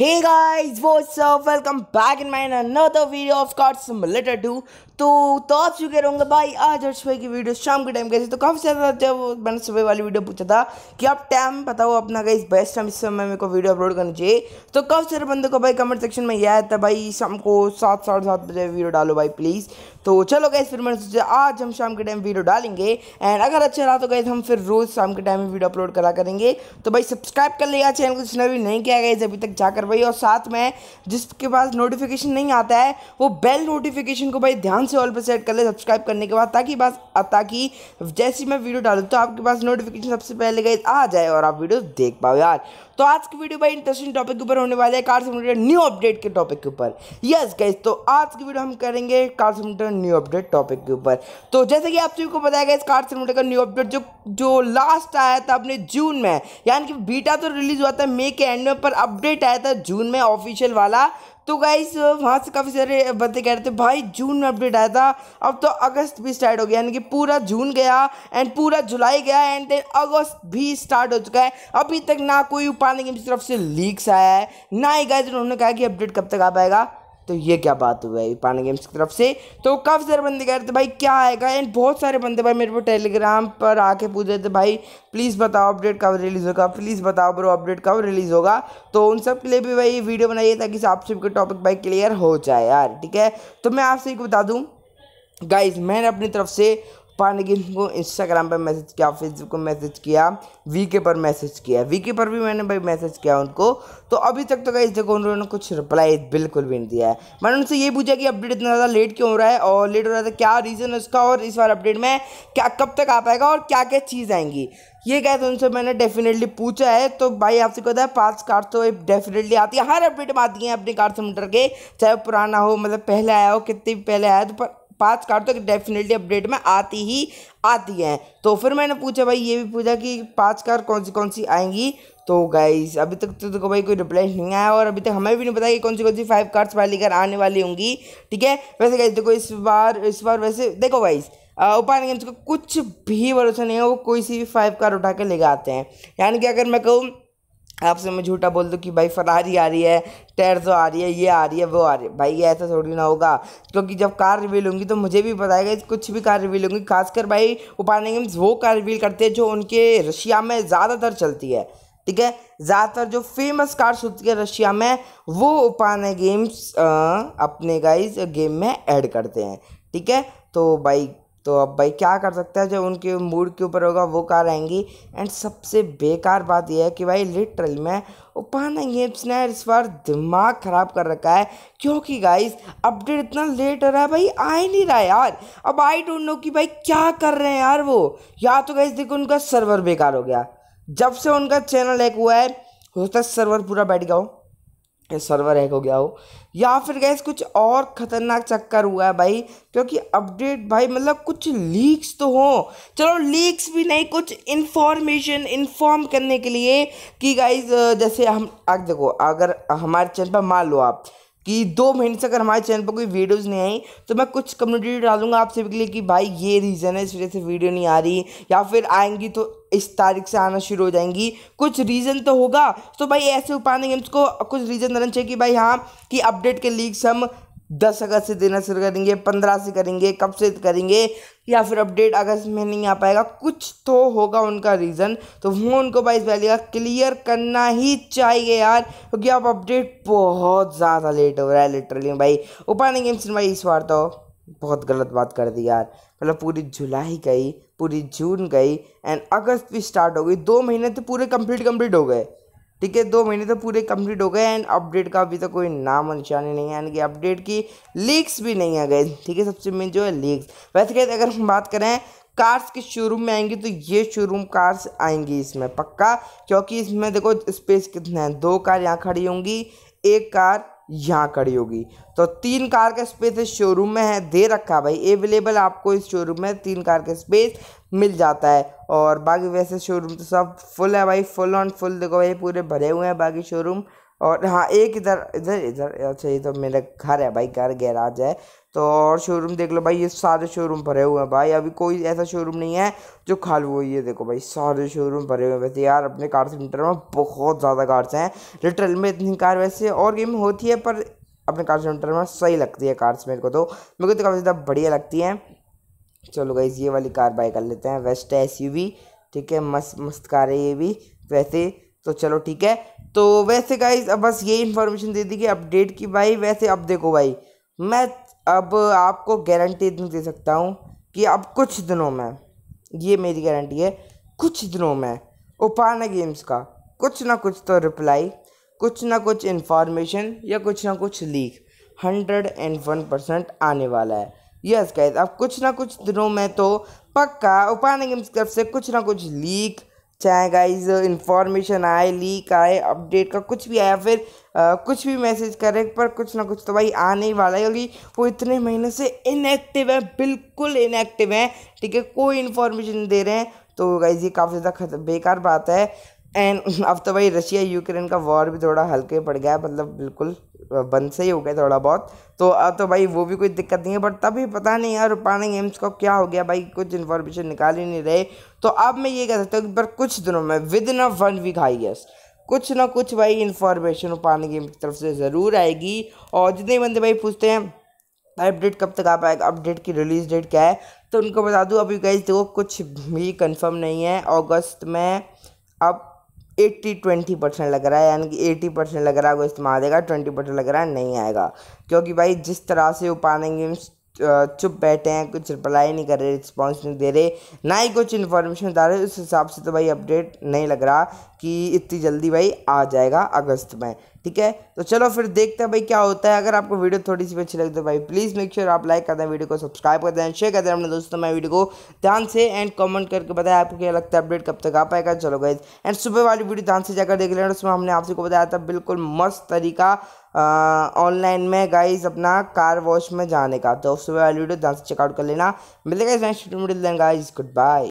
Hey guys what's up welcome back in my another video of Card Simulator 2. तो तो आप चुके रहोगे भाई आज और सुबह की वीडियो शाम के टाइम कैसे तो काफ़ी ज़्यादा जब मैंने सुबह वाली वीडियो पूछा था कि आप टाइम बताओ अपना गाइस बेस्ट टाइम इस समय मेरे को वीडियो अपलोड करनी चाहिए तो काफ़ी सारे बंदों को भाई कमेंट सेक्शन में यह आया था भाई शाम को सात साढ़े सात बजे वीडियो डालो भाई प्लीज़ तो चलो गए फिर मैंने सोचा आज हम शाम के टाइम वीडियो डालेंगे एंड अगर अच्छा रहा तो गैस हम फिर रोज़ शाम के टाइम में वीडियो अपलोड करा करेंगे तो भाई सब्सक्राइब कर लिया चैनल को जिसने भी नहीं किया गया अभी तक जाकर भाई और साथ में जिसके पास नोटिफिकेशन नहीं आता है वो बेल नोटिफिकेशन को भाई ध्यान से ऑल पर सेट कर ले सब्सक्राइब करने के बाद ताकि बस ताकि जैसे मैं वीडियो डालूँ तो आपके पास नोटिफिकेशन सबसे पहले गई आ जाए और आप वीडियो देख पाओ यार तो आज की वीडियो भाई इंटरेस्टिंग टॉपिक के ऊपर होने वाले है कार सिमुलेटर न्यू अपडेट के टॉपिक के ऊपर यस गाइज तो आज की वीडियो हम करेंगे car simulator new update topic के ऊपर तो जैसे कि आप सभी को बताया गया इस कार सिमुलेटर का न्यू अपडेट जो जो लास्ट आया था अपने जून में यानी कि बीटा तो रिलीज हुआ था मे के एंड में पर अपडेट आया था जून में ऑफिशियल वाला तो गाइस वहाँ से काफ़ी सारे बंदे कह रहे थे भाई जून में अपडेट आया था अब तो अगस्त भी स्टार्ट हो गया यानी कि पूरा जून गया एंड पूरा जुलाई गया एंड देन अगस्त भी स्टार्ट हो चुका है अभी तक ना कोई पानी की तरफ से लीक्स आया है ना ही गाइस उन्होंने कहा कि अपडेट कब तक आ पाएगा तो ये क्या बात हुआ है पाना गेम्स की तरफ से तो काफ़ी सारे बंदे कह रहे थे भाई क्या आएगा एंड बहुत सारे बंदे भाई मेरे को टेलीग्राम पर आके पूछ रहे थे भाई प्लीज़ बताओ अपडेट कब रिलीज़ होगा प्लीज़ बताओ ब्रो अपडेट कब रिलीज़ होगा तो उन सब के लिए भी भाई वीडियो बनाइए ताकि आप सबके टॉपिक भाई क्लियर हो जाए यार ठीक है तो मैं आपसे एक बता दूँ गाइज मैंने अपनी तरफ से पा ने को इंस्टाग्राम पर मैसेज किया फेसबुक पर मैसेज किया वीके पर मैसेज किया वीके पर भी मैंने भाई मैसेज किया उनको तो अभी तक तो इस जगह उन्होंने कुछ रिप्लाई बिल्कुल भी नहीं दिया है मैंने उनसे ये पूछा कि अपडेट इतना ज़्यादा लेट क्यों हो रहा है और लेट हो रहा था तो क्या रीज़न है उसका और इस बार अपडेट में क्या कब तक आ पाएगा और क्या क्या चीज़ आएंगी ये कहते तो उनसे मैंने डेफिनेटली पूछा है तो भाई आपसे कहता है पांच कार्ड तो डेफिनेटली आती है हर अपडेट में आती है अपने कार्ड से मुटर के चाहे पुराना हो मतलब पहले आया हो कितने भी पहले आया तो पर पांच कार्ड तो डेफिनेटली अपडेट में आती ही आती हैं तो फिर मैंने पूछा भाई ये भी पूछा कि पांच कार कौन सी कौन सी आएंगी तो गाइज अभी तक तो देखो भाई कोई रिप्लाई नहीं आया और अभी तक हमें भी नहीं पता कि कौन सी कौन सी फाइव कार्ड्स वाली लेकर आने वाली होंगी ठीक है वैसे गाइज देखो इस बार इस बार वैसे देखो गाइज उपाय गेम्स को कुछ भी भरोसा नहीं है वो कोई सी भी फाइव कार्ड उठा के लेकर आते हैं यानी कि अगर मैं कहूँ आपसे मैं झूठा बोल दूँ कि भाई फरारी आ रही है जो तो आ रही है ये आ रही है वो आ रही है भाई ऐसा थोड़ी ना होगा क्योंकि जब कार रिवील होंगी तो मुझे भी पता है कुछ भी कार रिवील होंगी खासकर भाई उपाने गेम्स वो कार रिवील करते हैं जो उनके रशिया में ज़्यादातर चलती है ठीक है ज़्यादातर जो फेमस कार्स होती है रशिया में वो उपाने गेम्स अपने गाइज गेम में ऐड करते हैं ठीक है तो भाई तो अब भाई क्या कर सकता है जो उनके मूड के ऊपर होगा वो कार आएंगी एंड सबसे बेकार बात यह है कि भाई लिटरल में ओपाना गेम्स ने इस बार दिमाग ख़राब कर रखा है क्योंकि गाइस अपडेट इतना लेट हो रहा है भाई आ ही नहीं रहा यार अब आई डोंट नो कि भाई क्या कर रहे हैं यार वो या तो गाइस देखो उनका सर्वर बेकार हो गया जब से उनका चैनल एक हुआ है हो सकता है सर्वर पूरा बैठ गया हो सर्वर हैक हो गया हो या फिर गैस कुछ और ख़तरनाक चक्कर हुआ है भाई क्योंकि अपडेट भाई मतलब कुछ लीक्स तो हो चलो लीक्स भी नहीं कुछ इन्फॉर्मेशन इन्फॉर्म करने के लिए कि गाइज जैसे हम आग देखो अगर हमारे चैनल पर मान लो आप कि दो महीने से अगर हमारे चैनल पर कोई वीडियोस नहीं आई तो मैं कुछ कम्युनिटी डालूंगा आप सभी के लिए कि भाई ये रीज़न है इस वजह से वीडियो नहीं आ रही या फिर आएंगी तो इस तारीख से आना शुरू हो जाएंगी कुछ रीज़न तो होगा तो भाई ऐसे उपाय नहीं हमको कुछ रीज़न देना चाहिए कि भाई हाँ कि अपडेट के लीक्स हम दस अगस्त से देना शुरू करेंगे पंद्रह से करेंगे कब से करेंगे या फिर अपडेट अगस्त में नहीं आ पाएगा कुछ तो होगा उनका रीज़न तो वो उनको भाई वैली का क्लियर करना ही चाहिए यार क्योंकि अब अपडेट बहुत ज़्यादा लेट हो रहा है लिटरली भाई उपाने गेम्स भाई इस बार तो बहुत गलत बात कर दी यार मतलब पूरी जुलाई गई पूरी जून गई एंड अगस्त भी स्टार्ट हो गई दो महीने तो पूरे कंप्लीट कंप्लीट हो गए ठीक है दो महीने तो पूरे कंप्लीट हो गए एंड अपडेट का अभी तक तो कोई नाम निशानी नहीं है यानी कि अपडेट की लीक्स भी नहीं आ गए ठीक है सबसे मेन जो है लीक्स वैसे कहते अगर हम बात करें कार्स के शोरूम में आएंगी तो ये शोरूम कार्स आएंगी इसमें पक्का क्योंकि इसमें देखो स्पेस कितना है दो कार यहाँ खड़ी होंगी एक कार यहाँ खड़ी होगी तो तीन कार का स्पेस इस शोरूम में है दे रखा है भाई अवेलेबल आपको इस शोरूम में तीन कार का स्पेस मिल जाता है और बाकी वैसे शोरूम तो सब फुल है भाई फुल ऑन फुल देखो भाई पूरे भरे हुए हैं बाकी शोरूम और हाँ एक इधर इधर इधर अच्छा ये तो मेरा घर है भाई घर गैराज है तो और शोरूम देख लो भाई ये सारे शोरूम भरे हुए हैं भाई अभी कोई ऐसा शोरूम नहीं है जो खाली हुआ ये देखो भाई सारे शोरूम भरे हुए हैं वैसे यार अपने कार सेंटर में बहुत ज़्यादा कार्स हैं रिटेल में इतनी कार वैसे और गेम होती है पर अपने कार सेंटर में सही लगती है कार्स मेरे को तो मेरे को तो काफ़ी ज़्यादा बढ़िया लगती है चलो गई ये वाली कार बाई कर लेते हैं वेस्ट एस ठीक है मस्त मस्त कार है ये भी वैसे तो चलो ठीक है तो वैसे गाइज अब बस ये इन्फॉर्मेशन दे दी कि अपडेट की भाई वैसे अब देखो भाई मैं अब आपको गारंटी इतनी दे सकता हूँ कि अब कुछ दिनों में ये मेरी गारंटी है कुछ दिनों में उपाना गेम्स का कुछ ना कुछ तो रिप्लाई कुछ ना कुछ इन्फॉर्मेशन या कुछ ना कुछ leak hundred and one percent आने वाला है यस गाइज अब कुछ ना कुछ दिनों में तो पक्का उपाना गेम्स की तरफ से कुछ ना कुछ लीक चाहे गाइज इन्फॉर्मेशन आए लीक आए अपडेट का कुछ भी आया फिर आ, कुछ भी मैसेज करे पर कुछ ना कुछ तो भाई आने ही वाला है क्योंकि वो इतने महीने से इनएक्टिव है बिल्कुल इनएक्टिव है ठीक है कोई इन्फॉर्मेशन दे रहे हैं तो गाइज ये काफ़ी ज़्यादा बेकार बात है एंड अब तो भाई रशिया यूक्रेन का वॉर भी थोड़ा हल्के पड़ गया मतलब बिल्कुल बंद से ही हो गया थोड़ा बहुत तो अब तो भाई वो भी कोई दिक्कत नहीं है बट तभी पता नहीं यार रूपानी गेम्स का क्या हो गया भाई कुछ इन्फॉर्मेशन निकाल ही नहीं रहे तो अब मैं ये कह सकता हूँ कि पर कुछ दिनों में within a one week I guess कुछ ना कुछ भाई इन्फॉर्मेशन रूपानी गेम की तरफ से ज़रूर आएगी और जितने बंदे भाई पूछते हैं अपडेट कब तक आ पाएगा अपडेट की रिलीज़ डेट क्या है तो उनको बता दूँ अभी गाइज देखो कुछ भी कंफर्म नहीं है अगस्त में अब एट्टी ट्वेंटी परसेंट लग रहा है यानी कि एट्टी परसेंट लग रहा है वो इस्तेमाल देगा ट्वेंटी परसेंट लग रहा है नहीं आएगा क्योंकि भाई जिस तरह से वो पाने गेम्स चुप बैठे हैं कुछ रिप्लाई नहीं कर रहे रिस्पॉन्स नहीं दे रहे ना ही कुछ इन्फॉर्मेशन बता रहे उस हिसाब से तो भाई अपडेट नहीं लग रहा कि इतनी जल्दी भाई आ जाएगा अगस्त में ठीक है तो चलो फिर देखते हैं भाई क्या होता है अगर आपको वीडियो थोड़ी सी अच्छी लगती तो भाई प्लीज़ मेक श्योर आप लाइक कर दें वीडियो को सब्सक्राइब कर दें शेयर कर दें अपने दोस्तों में वीडियो को ध्यान से एंड कमेंट करके बताया आपको क्या लगता है अपडेट कब तक आ पाएगा चलो गए एंड सुबह वाली वीडियो ध्यान से जाकर देख लेना उसमें हमने आपसे को बताया था बिल्कुल मस्त तरीका ऑनलाइन में गाइज अपना कार वॉश में जाने का तो सुबह वाली वीडियो ध्यान से चेकआउट कर लेना मिलेगा गाइज गुड बाय